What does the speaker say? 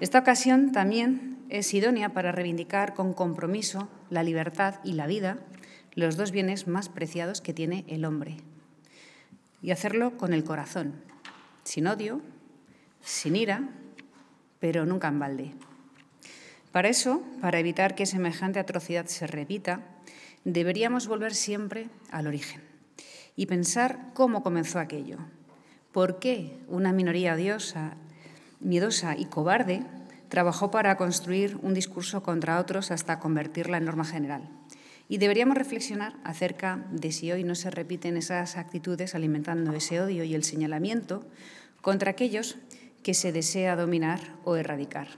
Esta ocasión también es idónea para reivindicar con compromiso la libertad y la vida, los dos bienes más preciados que tiene el hombre, y hacerlo con el corazón, sin odio, sin ira, pero nunca en balde. Para eso, para evitar que semejante atrocidad se repita, deberíamos volver siempre al origen y pensar cómo comenzó aquello, por qué una minoría odiosa miedosa y cobarde, trabajó para construir un discurso contra otros hasta convertirla en norma general. Y deberíamos reflexionar acerca de si hoy no se repiten esas actitudes alimentando ese odio y el señalamiento contra aquellos que se desea dominar o erradicar.